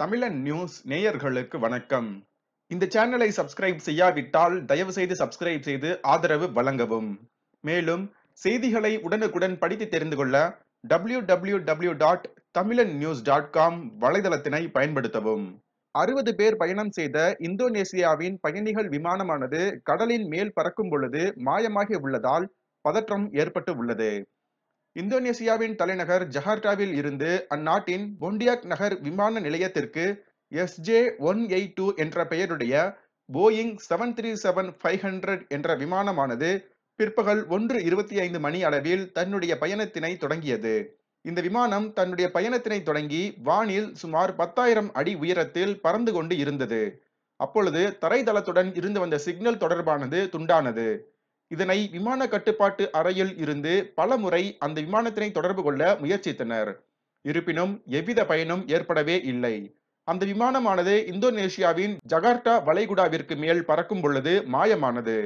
தமிழன் நியூஸ் நேயர்களுக்கு வணக்கம் இந்த சேனலை சப்ஸ்கிரைப் செய்யாவிட்டால் தயவு செய்து சப்ஸ்கிரைப் செய்து ஆதரவு வழங்கவும் மேலும் செய்திகளை உடனுக்குடன் படித்து தெரிந்து கொள்ள W W W dot Tamilan news dot com வலைதளத்தினை பயன்படுத்தவும் அறுபது பேர் பயணம் செய்த இந்தோனேசியாவின் பயணிகள் விமானமானது கடலின் மேல் பறக்கும் பொழுது மாயமாகி உள்ளதால் பதற்றம் ஏற்பட்டு உள்ளது இந்தோனேசியாவின் தலைநகர் ஜகார்டாவில் இருந்து அந்நாட்டின் பொண்டியாக் நகர் விமான நிலையத்திற்கு எஸ்ஜே ஒன் எயிட் டூ என்ற பெயருடைய Boeing seven three seven five hundred என்ற விமானமானது பிற்பகல் ஒன்று இருபத்தி ஐந்து மணி அளவில் தன்னுடைய பயணத்தினை தொடங்கியது இந்த விமானம் தன்னுடைய பயணத்தினை தொடங்கி வானில் சுமார் பத்தாயிரம் அடி உயரத்தில் பறந்து கொண்டு இருந்தது அப்பொழுது தரைதளத்துடன் இருந்து வந்த சிக்னல் தொடர்பானது துண்டானது இதனை விமான கட்டுப்பாட்டு அறையில் இருந்து பலமுறை அந்த விமானத்தினை தொடர்பு கொள்ள முயற்சித்தனர் இருப்பினும் எவ்வித பயனும் ஏற்படவே இல்லை அந்த விமானமானது இந்தோனேஷியாவின் ஜகார்டா வளைகுடாவிற்கு மேல் பறக்கும் பொழுது மாயமானது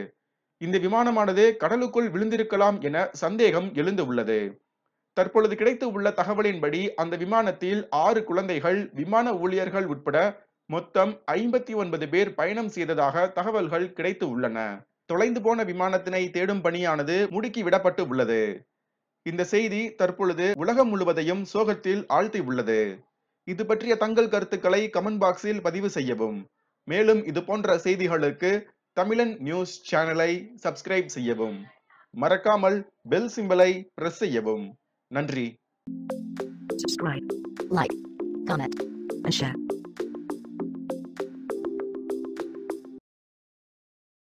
இந்த விமானமானது கடலுக்குள் விழுந்திருக்கலாம் என சந்தேகம் எழுந்து உள்ளது தற்பொழுது கிடைத்து உள்ள தகவலின்படி அந்த விமானத்தில் ஆறு குழந்தைகள் விமான ஊழியர்கள் உட்பட மொத்தம் ஐம்பத்தி ஒன்பது பேர் பயணம் செய்ததாக தகவல்கள் கிடைத்து உள்ளன தொலைந்து போன விமானத்தினை தேடும் பணியானது முடுக்கி விடப்பட்டு உள்ளது இந்த செய்தி தற்பொழுது உலகம் முழுவதையும் சோகத்தில் ஆழ்த்தி உள்ளது இது பற்றிய தங்கள் கருத்துக்களை கமெண்ட் பாக்ஸில் பதிவு செய்யவும் மேலும் இது போன்ற செய்திகளுக்கு தமிழன் நியூஸ் சேனலை சப்ஸ்கிரைப் செய்யவும் மறக்காமல் பெல் சிம்பலை பிரஸ் செய்யவும் நன்றி subscribe like comment and share